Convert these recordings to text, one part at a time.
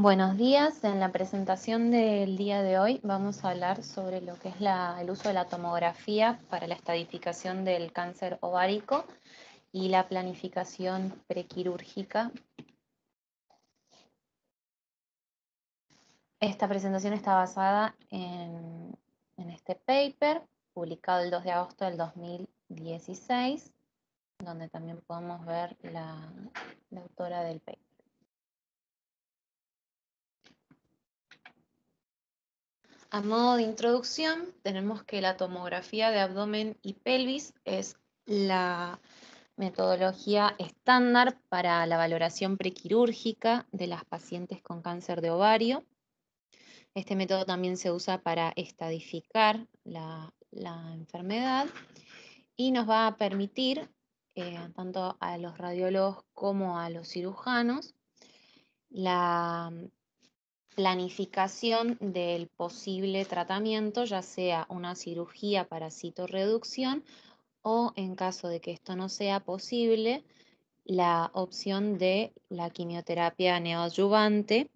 Buenos días. En la presentación del día de hoy vamos a hablar sobre lo que es el uso de la tomografía para la estadificación del cáncer ovárico y la planificación prequirúrgica. Esta presentación está basada en, este paper publicado el 2 de agosto del 2016, donde también podemos ver la autora del paper. A modo de introducción, tenemos que la tomografía de abdomen y pelvis es la metodología estándar para la valoración prequirúrgica de las pacientes con cáncer de ovario. Este método también se usa para estadificar la, enfermedad y nos va a permitir, eh, tanto a los radiólogos como a los cirujanos, la planificación del posible tratamiento, ya sea una cirugía para citorreducción o, en caso de que esto no sea posible, la opción de la quimioterapia neoadyuvante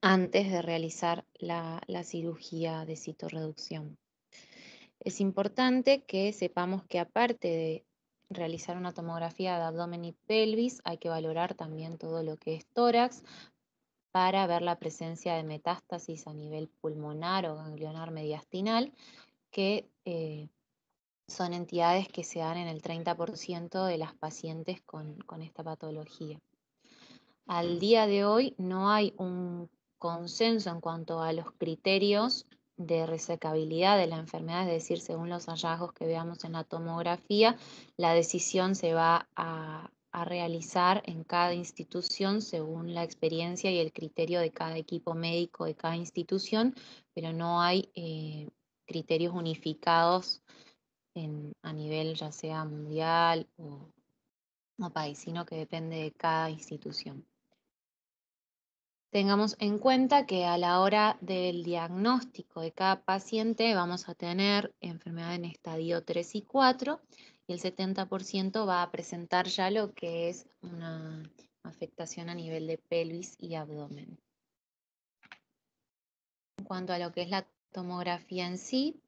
antes de realizar la, la cirugía de citorreducción. Es importante que sepamos que aparte de realizar una tomografía de abdomen y pelvis, hay que valorar también todo lo que es tórax para ver la presencia de metástasis a nivel pulmonar o ganglionar mediastinal, que eh, son entidades que se dan en el 30% de las pacientes con esta patología. Al día de hoy no hay un consenso en cuanto a los criterios de resecabilidad de la enfermedad, es decir, según los hallazgos que veamos en la tomografía, la decisión se va a, a realizar en cada institución según la experiencia y el criterio de cada equipo médico de cada institución, pero no hay eh, criterios unificados a nivel ya sea mundial o, o país, sino que depende de cada institución. Tengamos en cuenta que a la hora del diagnóstico de cada paciente vamos a tener enfermedad en estadio 3 y 4, y el 70% va a presentar ya lo que es una afectación a nivel de pelvis y abdomen. En cuanto a lo que es la tomografía en sí,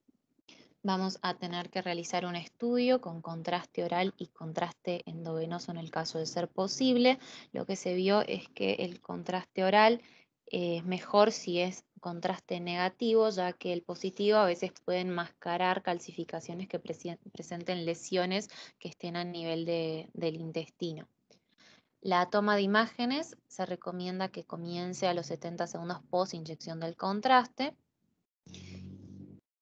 vamos a tener que realizar un estudio con contraste oral y contraste endovenoso en el caso de ser posible. Lo que se vio es que el contraste oral es mejor si es contraste negativo, ya que el positivo a veces pueden mascarar calcificaciones que presenten lesiones que estén a nivel del intestino. La toma de imágenes se recomienda que comience a los 70 segundos post inyección del contraste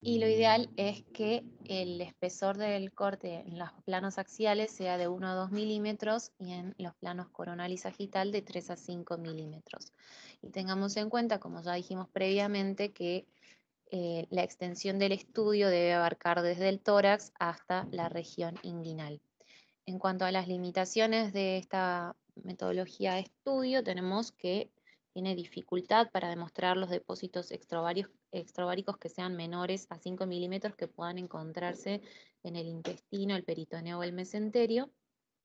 y lo ideal es que el espesor del corte en los planos axiales sea de 1 a 2 milímetros y en los planos coronal y sagital de 3 a 5 milímetros. Y tengamos en cuenta, como ya dijimos previamente, que eh, la extensión del estudio debe abarcar desde el tórax hasta la región inguinal. En cuanto a las limitaciones de esta metodología de estudio, tenemos que tiene dificultad para demostrar los depósitos extrováricos que sean menores a 5 milímetros que puedan encontrarse en el intestino, el peritoneo o el mesenterio,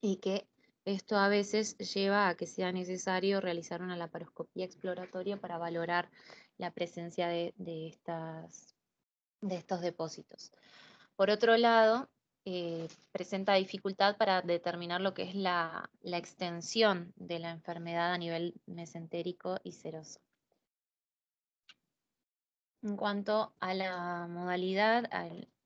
y que esto a veces lleva a que sea necesario realizar una laparoscopía exploratoria para valorar la presencia de, de, estas, de estos depósitos. Por otro lado, eh, presenta dificultad para determinar lo que es la, extensión de la enfermedad a nivel mesentérico y seroso. En cuanto a la modalidad,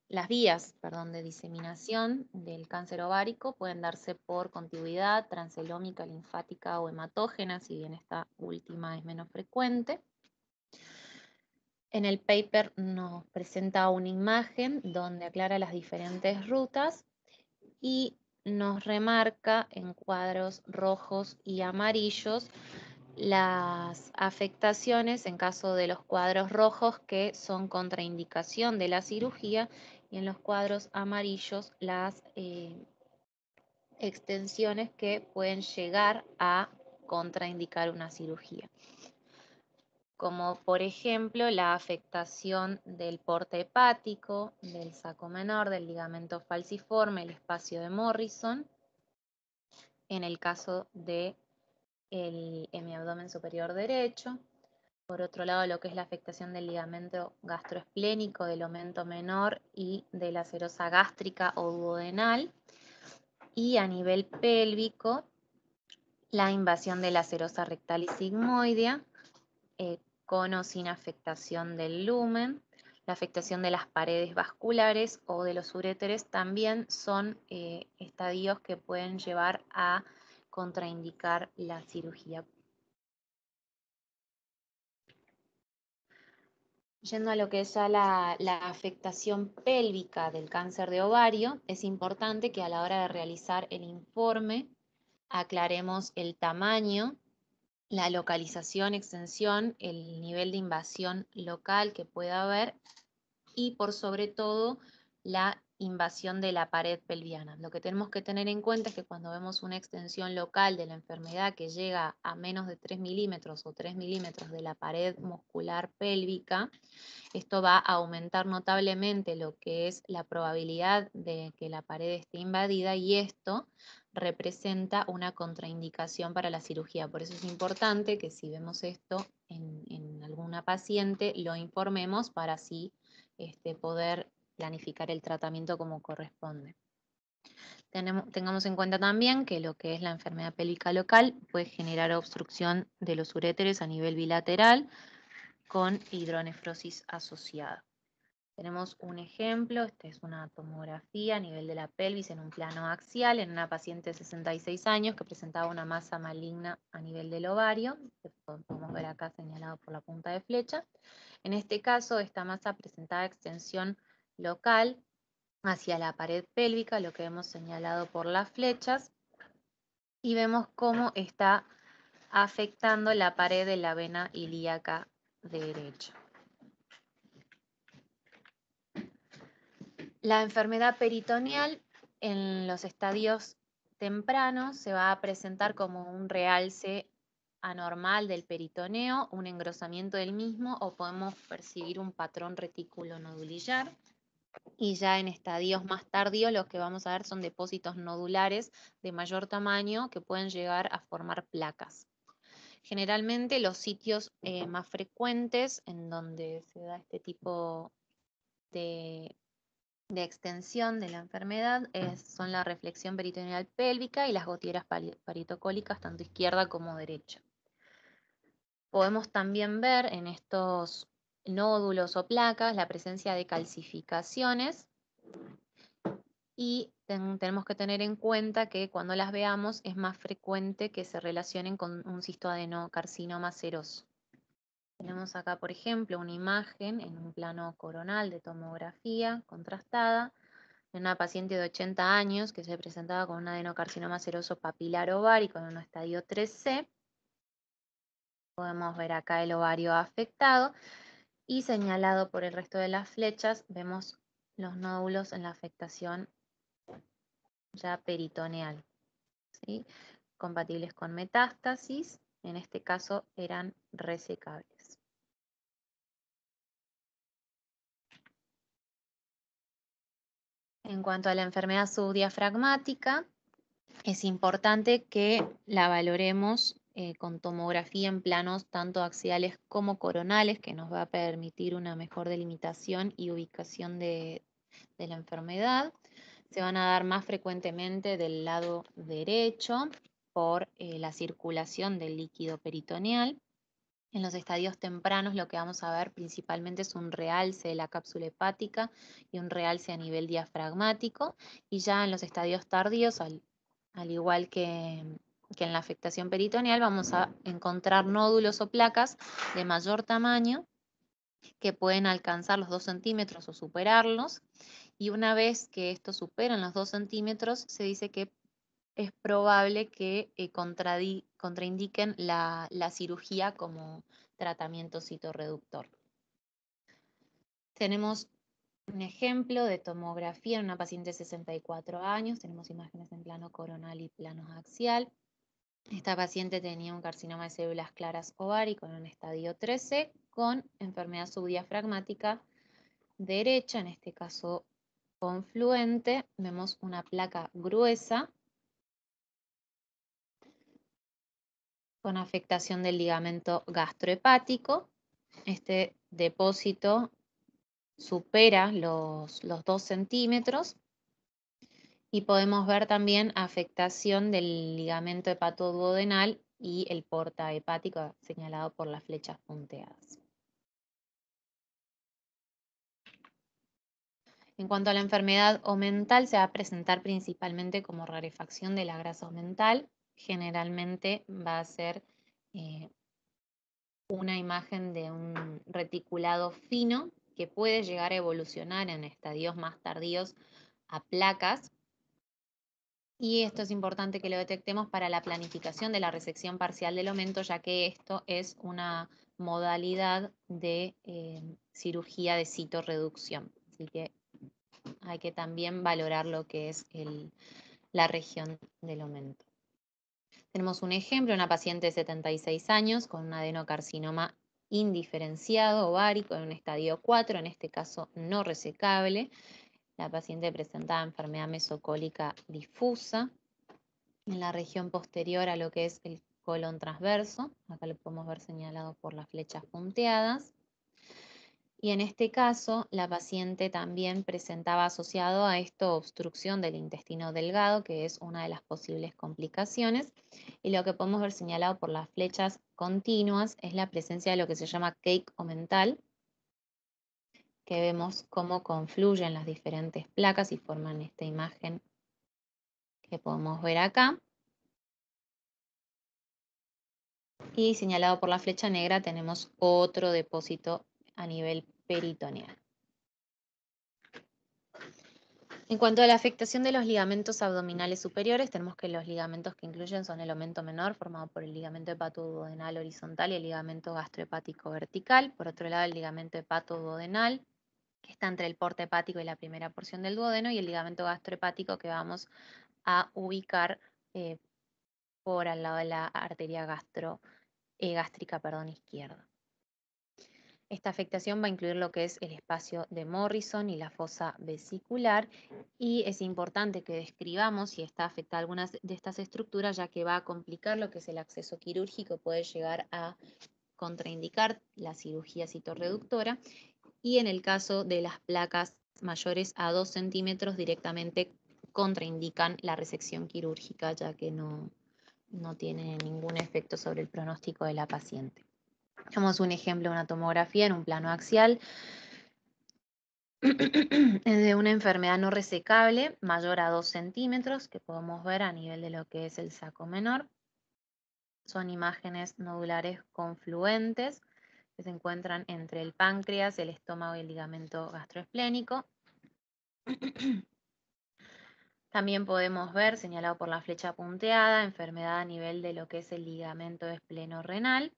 las vías de diseminación del cáncer ovárico pueden darse por contigüidad transelómica, linfática o hematógena, si bien esta última es menos frecuente en el paper nos presenta una imagen donde aclara las diferentes rutas y nos remarca en cuadros rojos y amarillos las afectaciones en caso de los cuadros rojos que son contraindicación de la cirugía y en los cuadros amarillos las eh, extensiones que pueden llegar a contraindicar una cirugía como por ejemplo la afectación del porte hepático, del saco menor, del ligamento falciforme, el espacio de Morrison, en el caso de el, mi abdomen superior derecho. Por otro lado, lo que es la afectación del ligamento gastroesplénico, del omento menor y de la serosa gástrica o duodenal. Y a nivel pélvico, la invasión de la serosa rectal y sigmoidea, eh, con sin afectación del lumen. La afectación de las paredes vasculares o de los uréteres también son eh, estadios que pueden llevar a contraindicar la cirugía. Yendo a lo que es la, afectación pélvica del cáncer de ovario, es importante que a la hora de realizar el informe aclaremos el tamaño la localización, extensión, el nivel de invasión local que pueda haber y por sobre todo la invasión de la pared pelviana. Lo que tenemos que tener en cuenta es que cuando vemos una extensión local de la enfermedad que llega a menos de 3 milímetros o 3 milímetros de la pared muscular pélvica, esto va a aumentar notablemente lo que es la probabilidad de que la pared esté invadida y esto representa una contraindicación para la cirugía. Por eso es importante que si vemos esto en, alguna paciente, lo informemos para así este, poder planificar el tratamiento como corresponde. Tenemos, tengamos en cuenta también que lo que es la enfermedad pélvica local puede generar obstrucción de los uréteres a nivel bilateral con hidronefrosis asociada. Tenemos un ejemplo, esta es una tomografía a nivel de la pelvis en un plano axial en una paciente de 66 años que presentaba una masa maligna a nivel del ovario, que podemos ver acá señalado por la punta de flecha. En este caso, esta masa presentaba extensión local hacia la pared pélvica, lo que hemos señalado por las flechas, y vemos cómo está afectando la pared de la vena ilíaca derecha. La enfermedad peritoneal en los estadios tempranos se va a presentar como un realce anormal del peritoneo, un engrosamiento del mismo o podemos percibir un patrón retículo nodulillar. Y ya en estadios más tardíos los que vamos a ver son depósitos nodulares de mayor tamaño que pueden llegar a formar placas. Generalmente los sitios eh, más frecuentes en donde se da este tipo de de extensión de la enfermedad son la reflexión peritoneal pélvica y las gotieras paritocólicas, tanto izquierda como derecha. Podemos también ver en estos nódulos o placas la presencia de calcificaciones y tenemos que tener en cuenta que cuando las veamos es más frecuente que se relacionen con un cistoadenocarcinoma seroso. Tenemos acá, por ejemplo, una imagen en un plano coronal de tomografía contrastada de una paciente de 80 años que se presentaba con un adenocarcinoma seroso papilar ovárico en un estadio 3C. Podemos ver acá el ovario afectado y señalado por el resto de las flechas vemos los nódulos en la afectación ya peritoneal, compatibles con metástasis, en este caso eran resecables. En cuanto a la enfermedad subdiafragmática, es importante que la valoremos eh, con tomografía en planos tanto axiales como coronales, que nos va a permitir una mejor delimitación y ubicación de, la enfermedad. Se van a dar más frecuentemente del lado derecho por eh, la circulación del líquido peritoneal en los estadios tempranos lo que vamos a ver principalmente es un realce de la cápsula hepática y un realce a nivel diafragmático. Y ya en los estadios tardíos, al, igual que, en la afectación peritoneal, vamos a encontrar nódulos o placas de mayor tamaño que pueden alcanzar los 2 centímetros o superarlos. Y una vez que estos superan los 2 centímetros, se dice que es probable que eh, contradiga contraindiquen la, cirugía como tratamiento citorreductor. Tenemos un ejemplo de tomografía en una paciente de 64 años, tenemos imágenes en plano coronal y plano axial. Esta paciente tenía un carcinoma de células claras ovárico en un estadio 13 con enfermedad subdiafragmática derecha, en este caso confluente. Vemos una placa gruesa con afectación del ligamento gastrohepático. Este depósito supera los, los 2 centímetros y podemos ver también afectación del ligamento hepatoduodenal y el porta hepático señalado por las flechas punteadas. En cuanto a la enfermedad omental, se va a presentar principalmente como rarefacción de la grasa omental, generalmente va a ser eh, una imagen de un reticulado fino que puede llegar a evolucionar en estadios más tardíos a placas. Y esto es importante que lo detectemos para la planificación de la resección parcial del aumento, ya que esto es una modalidad de eh, cirugía de citoreducción. Así que hay que también valorar lo que es la región del aumento. Tenemos un ejemplo, una paciente de 76 años con un adenocarcinoma indiferenciado ovárico en un estadio 4, en este caso no resecable. La paciente presentaba enfermedad mesocólica difusa en la región posterior a lo que es el colon transverso. Acá lo podemos ver señalado por las flechas punteadas. Y en este caso, la paciente también presentaba asociado a esto obstrucción del intestino delgado, que es una de las posibles complicaciones. Y lo que podemos ver señalado por las flechas continuas es la presencia de lo que se llama cake o mental, que vemos cómo confluyen las diferentes placas y forman esta imagen que podemos ver acá. Y señalado por la flecha negra tenemos otro depósito a nivel peritoneal. En cuanto a la afectación de los ligamentos abdominales superiores, tenemos que los ligamentos que incluyen son el aumento menor formado por el ligamento hepatoduodenal horizontal y el ligamento gastrohepático vertical. Por otro lado, el ligamento hepato-duodenal que está entre el porte hepático y la primera porción del duodeno, y el ligamento gastrohepático que vamos a ubicar eh, por al lado de la arteria gastro, eh, gástrica perdón, izquierda. Esta afectación va a incluir lo que es el espacio de Morrison y la fosa vesicular y es importante que describamos si está afectada alguna de estas estructuras ya que va a complicar lo que es el acceso quirúrgico, puede llegar a contraindicar la cirugía citorreductora y en el caso de las placas mayores a 2 centímetros directamente contraindican la resección quirúrgica ya que no, no tiene ningún efecto sobre el pronóstico de la paciente. Hacemos un ejemplo, una tomografía en un plano axial de una enfermedad no resecable mayor a 2 centímetros, que podemos ver a nivel de lo que es el saco menor. Son imágenes nodulares confluentes que se encuentran entre el páncreas, el estómago y el ligamento gastroesplénico. También podemos ver, señalado por la flecha punteada, enfermedad a nivel de lo que es el ligamento esplenorrenal. renal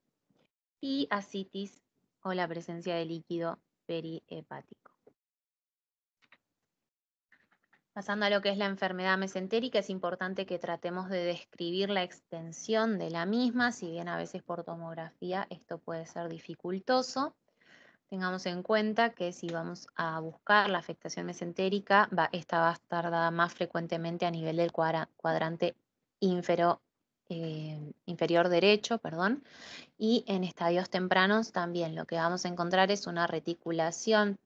y ascitis o la presencia de líquido perihepático. Pasando a lo que es la enfermedad mesentérica, es importante que tratemos de describir la extensión de la misma, si bien a veces por tomografía esto puede ser dificultoso. Tengamos en cuenta que si vamos a buscar la afectación mesentérica, esta va a estar dada más frecuentemente a nivel del cuadrante inferior. Em, inferior derecho, perdón, y en estadios tempranos también lo que vamos a encontrar es una reticulación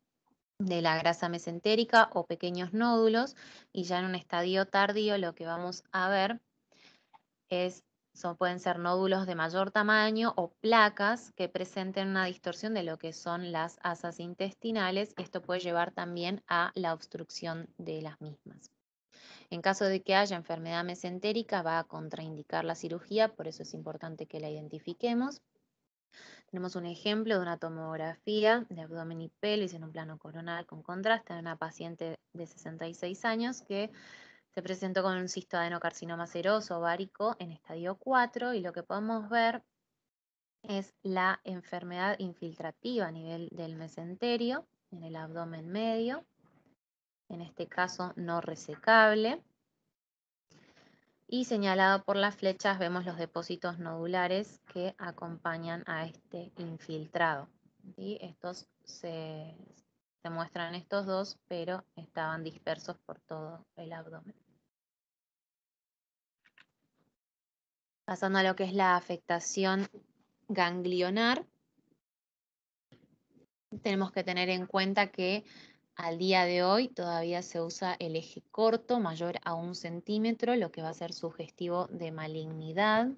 de la grasa mesentérica o pequeños nódulos y ya en un estadio tardío lo que vamos a ver es son, pueden ser nódulos de mayor tamaño o placas que presenten una distorsión de lo que son las asas intestinales. Esto puede llevar también a la obstrucción de las mismas. En caso de que haya enfermedad mesentérica, va a contraindicar la cirugía, por eso es importante que la identifiquemos. Tenemos un ejemplo de una tomografía de abdomen y pelvis en un plano coronal con contraste de una paciente de 66 años que se presentó con un cistoadenocarcinoma seroso ovárico en estadio 4 y lo que podemos ver es la enfermedad infiltrativa a nivel del mesenterio en el abdomen medio en este caso no resecable. Y señalado por las flechas vemos los depósitos nodulares que acompañan a este infiltrado. Estos se muestran estos dos, pero estaban dispersos por todo el abdomen. Pasando a lo que es la afectación ganglionar, tenemos que tener en cuenta que al día de hoy todavía se usa el eje corto mayor a un centímetro, lo que va a ser sugestivo de malignidad.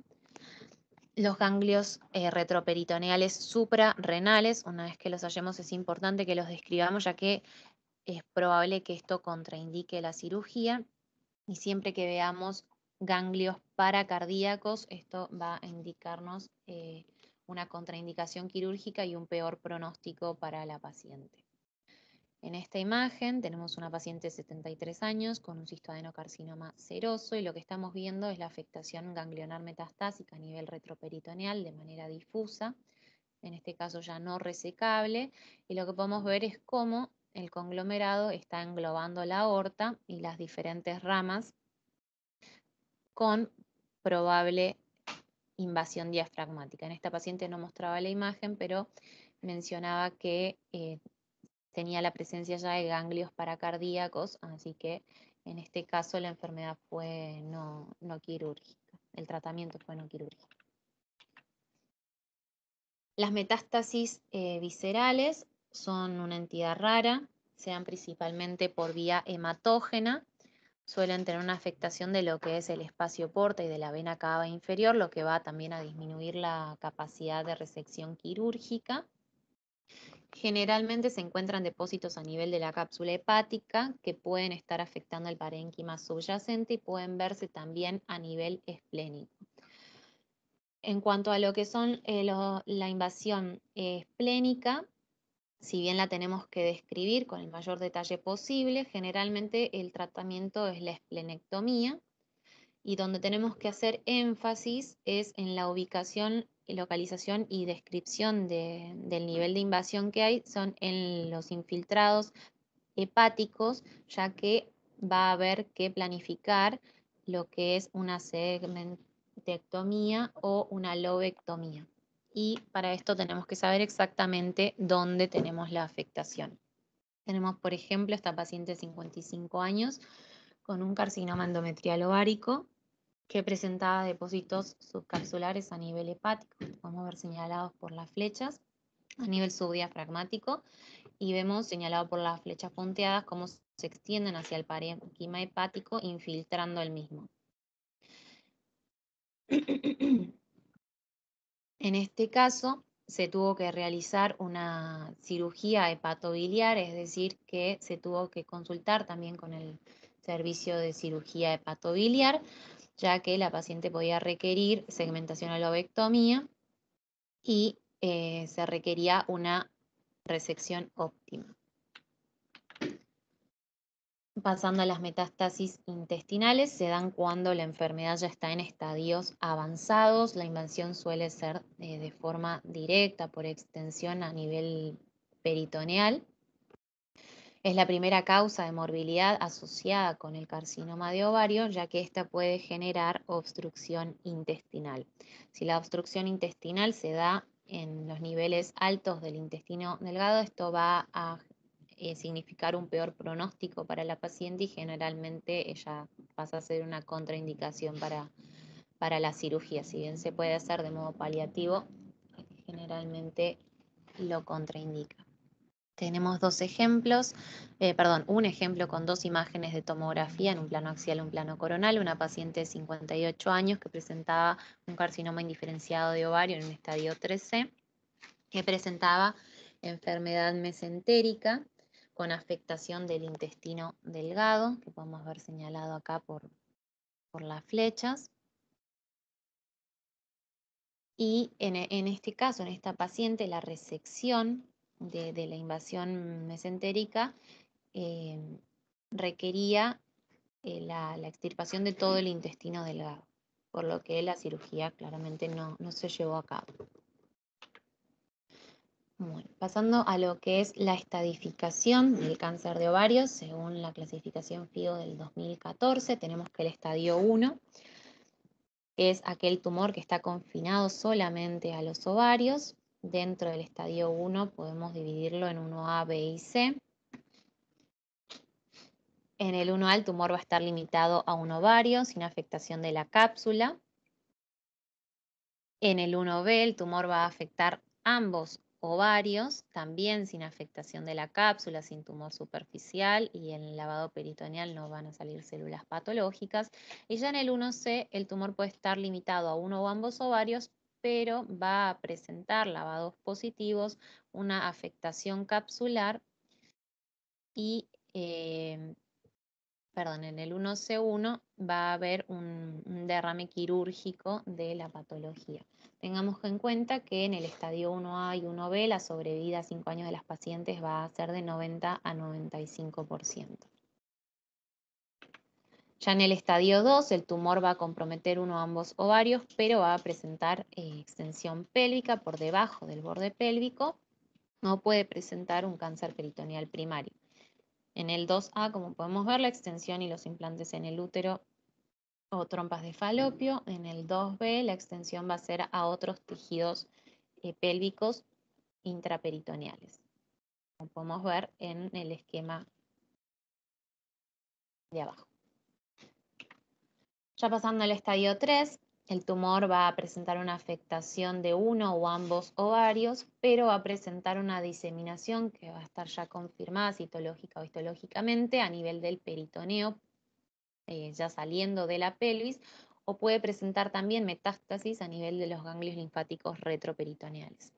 Los ganglios eh, retroperitoneales suprarrenales, una vez que los hallemos es importante que los describamos ya que es probable que esto contraindique la cirugía y siempre que veamos ganglios paracardíacos, esto va a indicarnos eh, una contraindicación quirúrgica y un peor pronóstico para la paciente. En esta imagen tenemos una paciente de 73 años con un cistoadenocarcinoma seroso y lo que estamos viendo es la afectación ganglionar metastásica a nivel retroperitoneal de manera difusa, en este caso ya no resecable, y lo que podemos ver es cómo el conglomerado está englobando la aorta y las diferentes ramas con probable invasión diafragmática. En esta paciente no mostraba la imagen, pero mencionaba que eh, tenía la presencia ya de ganglios paracardíacos, así que en este caso la enfermedad fue no, quirúrgica, el tratamiento fue no quirúrgico. Las metástasis eh, viscerales son una entidad rara, sean principalmente por vía hematógena, suelen tener una afectación de lo que es el espacio porta y de la vena cava inferior, lo que va también a disminuir la capacidad de resección quirúrgica. Generalmente se encuentran depósitos a nivel de la cápsula hepática que pueden estar afectando el parénquima subyacente y pueden verse también a nivel esplénico. En cuanto a lo que son eh, la invasión eh, esplénica, si bien la tenemos que describir con el mayor detalle posible, generalmente el tratamiento es la esplenectomía, y donde tenemos que hacer énfasis es en la ubicación, localización y descripción del nivel de invasión que hay, son en los infiltrados hepáticos, ya que va a haber que planificar lo que es una segmentectomía o una lobectomía. Y para esto tenemos que saber exactamente dónde tenemos la afectación. Tenemos, por ejemplo, esta paciente de 55 años, con un carcinoma endometrial ovárico que presentaba depósitos subcapsulares a nivel hepático, Vamos podemos ver señalados por las flechas, a nivel subdiafragmático, y vemos señalado por las flechas punteadas cómo se extienden hacia el parenquima hepático, infiltrando el mismo. En este caso, se tuvo que realizar una cirugía hepatobiliar, es decir, que se tuvo que consultar también con el servicio de cirugía hepatobiliar ya que la paciente podía requerir segmentación la lobectomía y eh, se requería una resección óptima. Pasando a las metástasis intestinales, se dan cuando la enfermedad ya está en estadios avanzados. La invasión suele ser eh, de forma directa, por extensión a nivel peritoneal. Es la primera causa de morbilidad asociada con el carcinoma de ovario, ya que esta puede generar obstrucción intestinal. Si la obstrucción intestinal se da en los niveles altos del intestino delgado, esto va a eh, significar un peor pronóstico para la paciente y generalmente ella pasa a ser una contraindicación para, para la cirugía. Si bien se puede hacer de modo paliativo, generalmente lo contraindica. Tenemos dos ejemplos, eh, perdón, un ejemplo con dos imágenes de tomografía en un plano axial y un plano coronal, una paciente de 58 años que presentaba un carcinoma indiferenciado de ovario en un estadio 3C que presentaba enfermedad mesentérica con afectación del intestino delgado, que podemos ver señalado acá por, las flechas. Y en, en este caso, en esta paciente, la resección de, la invasión mesentérica em, requería eh, la, extirpación de todo el intestino delgado, por lo que la cirugía claramente no, se llevó a cabo. pasando a lo que es la estadificación del cáncer de ovarios, según la clasificación FIO del 2014, tenemos que el estadio 1 es aquel tumor que está confinado solamente a los ovarios, dentro del estadio 1 podemos dividirlo en 1A, B y C. En el 1A el tumor va a estar limitado a un ovario sin afectación de la cápsula. En el 1B el tumor va a afectar ambos ovarios, también sin afectación de la cápsula, sin tumor superficial y en el lavado peritoneal no van a salir células patológicas. Y ya en el 1C el tumor puede estar limitado a uno o ambos ovarios, pero va a presentar lavados positivos, una afectación capsular y, em, perdón, en el 1C1 va a haber un, derrame quirúrgico de la patología. Tengamos en cuenta que en el estadio 1A y 1B la sobrevida a 5 años de las pacientes va a ser de 90 a 95%. Ya en el estadio 2, el tumor va a comprometer uno o ambos ovarios, pero va a presentar eh, extensión pélvica por debajo del borde pélvico. No puede presentar un cáncer peritoneal primario. En el 2A, como podemos ver, la extensión y los implantes en el útero o trompas de falopio. En el 2B, la extensión va a ser a otros tejidos eh, pélvicos intraperitoneales, como podemos ver en el esquema de abajo. Ya pasando al estadio 3, el tumor va a presentar una afectación de uno o ambos ovarios, pero va a presentar una diseminación que va a estar ya confirmada citológica o histológicamente a nivel del peritoneo, eh, ya saliendo de la pelvis, o puede presentar también metástasis a nivel de los ganglios linfáticos retroperitoneales.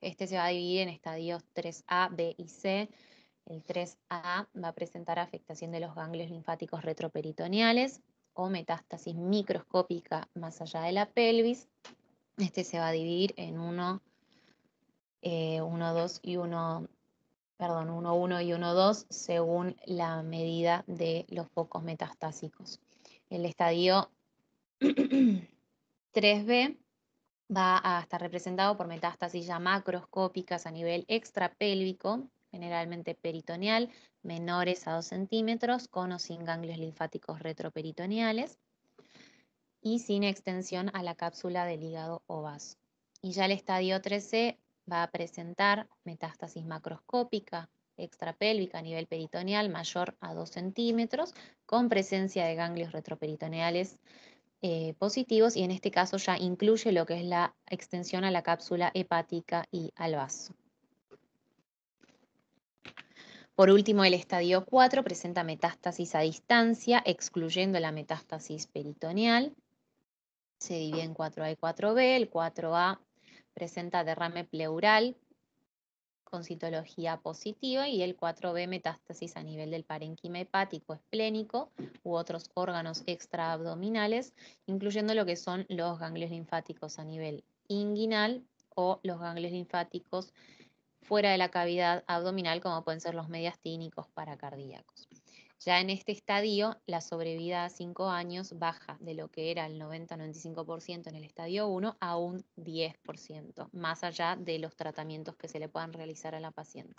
Este se va a dividir en estadios 3A, B y C. El 3A va a presentar afectación de los ganglios linfáticos retroperitoneales, o metástasis microscópica más allá de la pelvis. Este se va a dividir en 1, 1, 2 y 1, perdón, 1, 1 y 1, 2 según la medida de los focos metastásicos. El estadio 3B va a estar representado por metástasis ya macroscópicas a nivel extrapélvico, generalmente peritoneal, menores a 2 centímetros, con o sin ganglios linfáticos retroperitoneales y sin extensión a la cápsula del hígado o vaso. Y ya el estadio 13 va a presentar metástasis macroscópica extrapélvica a nivel peritoneal mayor a 2 centímetros, con presencia de ganglios retroperitoneales eh, positivos y en este caso ya incluye lo que es la extensión a la cápsula hepática y al vaso. Por último, el estadio 4 presenta metástasis a distancia, excluyendo la metástasis peritoneal. Se divide en 4A y 4B. El 4A presenta derrame pleural con citología positiva y el 4B metástasis a nivel del parenquima hepático esplénico u otros órganos extraabdominales, incluyendo lo que son los ganglios linfáticos a nivel inguinal o los ganglios linfáticos fuera de la cavidad abdominal, como pueden ser los mediastínicos paracardíacos. Ya en este estadio, la sobrevida a 5 años baja de lo que era el 90-95% en el estadio 1 a un 10%, más allá de los tratamientos que se le puedan realizar a la paciente.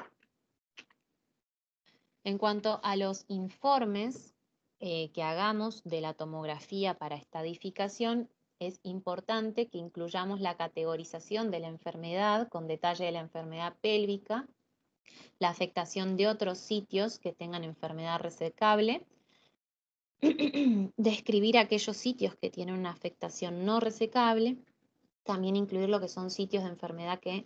En cuanto a los informes eh, que hagamos de la tomografía para estadificación, es importante que incluyamos la categorización de la enfermedad con detalle de la enfermedad pélvica, la afectación de otros sitios que tengan enfermedad resecable, describir aquellos sitios que tienen una afectación no resecable, también incluir lo que son sitios de enfermedad que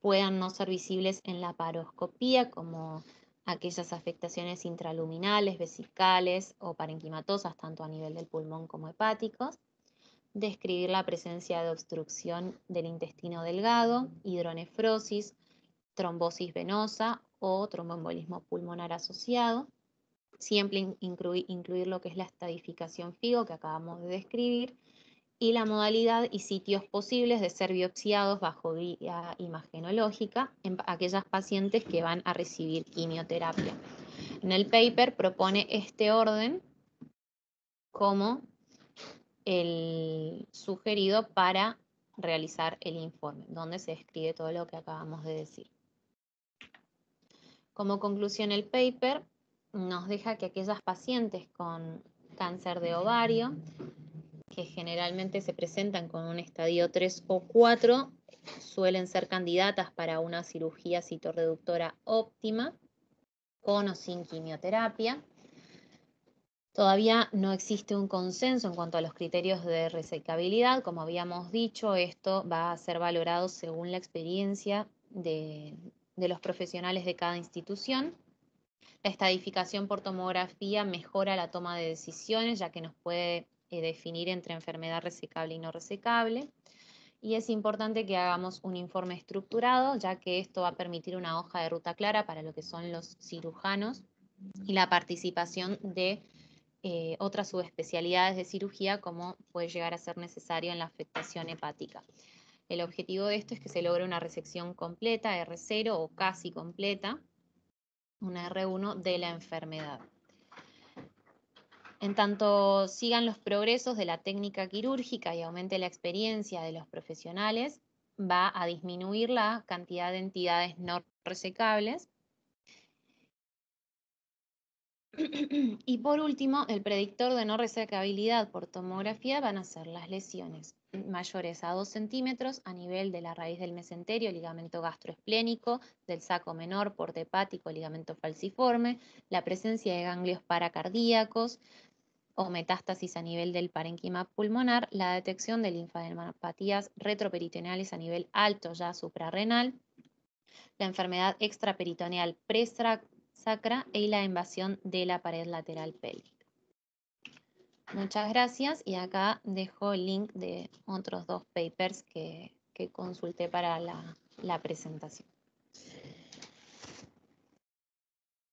puedan no ser visibles en la paroscopía, como aquellas afectaciones intraluminales, vesicales o parenquimatosas, tanto a nivel del pulmón como hepáticos describir la presencia de obstrucción del intestino delgado, hidronefrosis, trombosis venosa o tromboembolismo pulmonar asociado. Siempre incluir, lo que es la estadificación FIGO que acabamos de describir y la modalidad y sitios posibles de ser biopsiados bajo vía imagenológica en aquellas pacientes que van a recibir quimioterapia. En el paper propone este orden como el sugerido para realizar el informe, donde se describe todo lo que acabamos de decir. Como conclusión, el paper nos deja que aquellas pacientes con cáncer de ovario, que generalmente se presentan con un estadio 3 o 4, suelen ser candidatas para una cirugía citorreductora óptima, con o sin quimioterapia. Todavía no existe un consenso en cuanto a los criterios de resecabilidad. Como habíamos dicho, esto va a ser valorado según la experiencia de, los profesionales de cada institución. La estadificación por tomografía mejora la toma de decisiones, ya que nos puede eh, definir entre enfermedad resecable y no resecable. Y es importante que hagamos un informe estructurado, ya que esto va a permitir una hoja de ruta clara para lo que son los cirujanos y la participación de eh, otras subespecialidades de cirugía como puede llegar a ser necesario en la afectación hepática. El objetivo de esto es que se logre una resección completa, R0 o casi completa, una R1 de la enfermedad. En tanto sigan los progresos de la técnica quirúrgica y aumente la experiencia de los profesionales, va a disminuir la cantidad de entidades no resecables Y por último, el predictor de no resecabilidad por tomografía van a ser las lesiones mayores a 2 centímetros a nivel de la raíz del mesenterio, ligamento gastroesplénico, del saco menor, porte hepático, ligamento falciforme, la presencia de ganglios paracardíacos o metástasis a nivel del parenquima pulmonar, la detección de linfadenopatías retroperitoneales a nivel alto ya suprarrenal, la enfermedad extraperitoneal sacra y e la invasión de la pared lateral pélvica. Muchas gracias y acá dejo el link de otros dos papers que, que consulté para la, la presentación.